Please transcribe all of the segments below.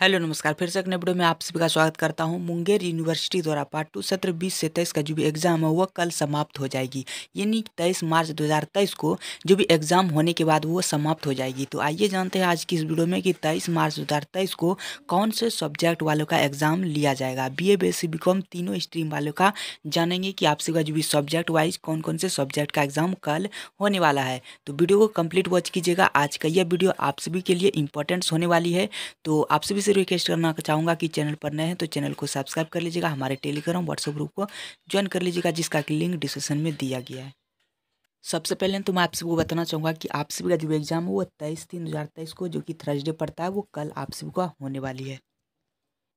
hello नमस्कार फिर से एक नए वीडियो में आप सभी का स्वागत करता हूं मुंगेर यूनिवर्सिटी द्वारा पार्ट टू सत्र बीस से तेईस का जो भी एग्ज़ाम है वह कल समाप्त हो जाएगी यानी तेईस मार्च 2023 को जो भी एग्ज़ाम होने के बाद वो समाप्त हो जाएगी तो आइए जानते हैं आज की इस वीडियो में कि तेईस मार्च 2023 को कौन से सब्जेक्ट वालों का एग्ज़ाम लिया जाएगा बी ए बी एस तीनों स्ट्रीम वालों का जानेंगे कि आप सभी का जो भी सब्जेक्ट वाइज कौन कौन से सब्जेक्ट का एग्ज़ाम कल होने वाला है तो वीडियो को कम्प्लीट वॉच कीजिएगा आज का यह वीडियो आप सभी के लिए इंपॉर्टेंट्स होने वाली है तो आप सभी से रिक्वेस्ट करना चाहूँगा कि चैनल पर नए हैं तो चैनल को सब्सक्राइब कर लीजिएगा हमारे टेलीग्राम व्हाट्सएप ग्रुप को ज्वाइन कर लीजिएगा जिसका कि लिंक डिस्क्रिप्शन में दिया गया है सबसे पहले तो मैं आप सभी को बताना चाहूँगा कि आप सभी का जो एग्ज़ाम है वो तेईस तीन दो हज़ार तेईस को जो कि थर्सडे पड़ता है वो कल आप सभी का होने वाली है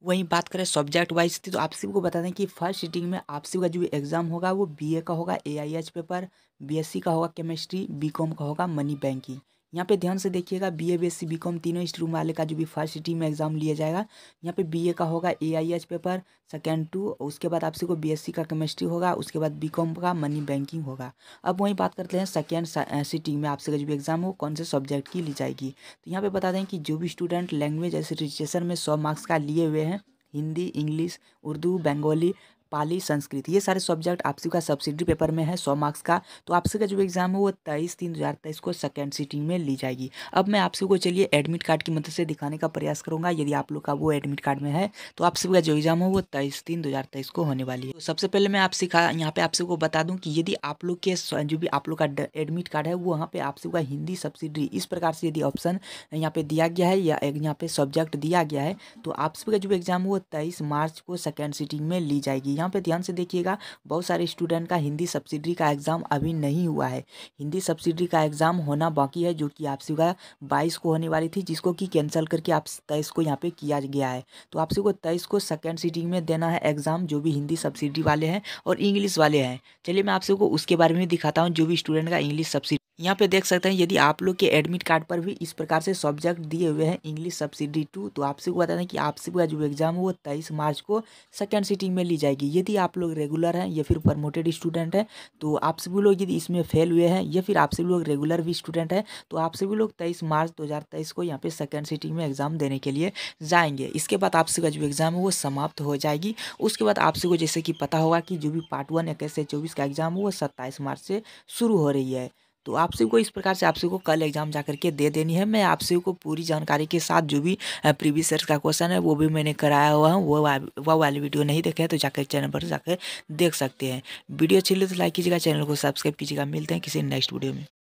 वहीं बात करें सब्जेक्ट वाइज की तो आप सभी को बता दें कि फर्स्ट सीटिंग में आप सभी का जो एग्ज़ाम होगा वो बीए का होगा एआईएच पेपर बीएससी का होगा केमिस्ट्री बीकॉम का होगा मनी बैंकिंग यहाँ पे ध्यान से देखिएगा बी ए बी एस तीनों स्ट्रीम वाले का जो भी फर्स्ट स्ट्रीम एग्जाम लिया जाएगा यहाँ पे बी ए का होगा A I H paper second two उसके बाद आपसे को बी एस सी का केमिस्ट्री होगा उसके बाद बी कॉम का मनी बैंकिंग होगा अब वहीं बात करते हैं सेकेंड सिटी में आपसे का जो भी एग्जाम हो कौन से सब्जेक्ट की ली जाएगी तो यहाँ पर बता दें कि जो भी स्टूडेंट लैंग्वेज ऐसे रजिस्ट्रेशन में सौ मार्क्स का लिए हुए हैं हिंदी इंग्लिश उर्दू बंगाली पाली संस्कृत ये सारे सब्जेक्ट आपसी का सब्सिडी पेपर में है सौ मार्क्स का तो आपसी का जो एग्ज़ाम है वो तेईस तीन दो हज़ार तेईस को सेकेंड सीटिंग में ली जाएगी अब मैं आपसी को चलिए एडमिट कार्ड की मदद मतलब से दिखाने का प्रयास करूंगा यदि आप लोग का वो एडमिट कार्ड में है तो आप का जो एग्ज़ाम है वो तेईस तीन दो हज़ार तेईस को होने वाली है तो सबसे पहले मैं आपसे का यहाँ पे आपसे को बता दूँ कि यदि आप लोग के जो भी आप लोग का एडमिट कार्ड है वो वहाँ पे आपसे का हिंदी सब्सिडी इस प्रकार से यदि ऑप्शन यहाँ पे दिया गया है या यहाँ पे सब्जेक्ट दिया गया है तो आप का जो एग्ज़ाम है वो तेईस मार्च को सेकेंड सीटिंग में ली जाएगी यहाँ पे ध्यान से देखिएगा बहुत सारे स्टूडेंट का हिंदी सब्सिडी का एग्ज़ाम अभी नहीं हुआ है हिंदी सब्सिडी का एग्ज़ाम होना बाकी है जो कि आपसी का बाईस को होने वाली थी जिसको कि कैंसिल करके आप तेईस को यहाँ पे किया गया है तो आपसी को तेईस को सेकेंड सीटिंग में देना है एग्ज़ाम जो भी हिंदी सब्सिडी वाले हैं और इंग्लिश वाले हैं चलिए मैं आपसे को उसके बारे में दिखाता हूँ जो भी स्टूडेंट का इंग्लिश सब्सिडी यहाँ पे देख सकते हैं यदि आप लोग के एडमिट कार्ड पर भी इस प्रकार से सब्जेक्ट दिए हुए हैं इंग्लिश सब्सिडी टू तो आपसे को बता दें कि आपसे का जो एग्जाम है वो तेईस मार्च को सेकेंड सिटिंग में ली जाएगी यदि आप लोग रेगुलर हैं या फिर प्रमोटेड स्टूडेंट हैं तो आप सभी लोग यदि इसमें फेल हुए हैं या फिर आप सभी लोग रेगुलर भी स्टूडेंट हैं तो आप सभी लोग तेईस मार्च दो को यहाँ पर सेकेंड सिटिंग में एग्जाम देने के लिए जाएंगे इसके बाद आपसे का जो एग्जाम है वो समाप्त हो जाएगी उसके बाद आपसे को जैसे कि पता होगा कि जो भी पार्ट वन इक्कीस से चौबीस का एग्जाम है वो सत्ताईस मार्च से शुरू हो रही है तो सभी को इस प्रकार से सभी को कल एग्जाम जा करके दे देनी है मैं आप सभी को पूरी जानकारी के साथ जो भी प्रीवियस ईयर का क्वेश्चन है वो भी मैंने कराया हुआ है वो वह वाली वीडियो नहीं देखे तो जाकर चैनल पर जाकर देख सकते हैं वीडियो अच्छी लगे तो लाइक कीजिएगा चैनल को सब्सक्राइब कीजिएगा मिलते हैं किसी नेक्स्ट वीडियो में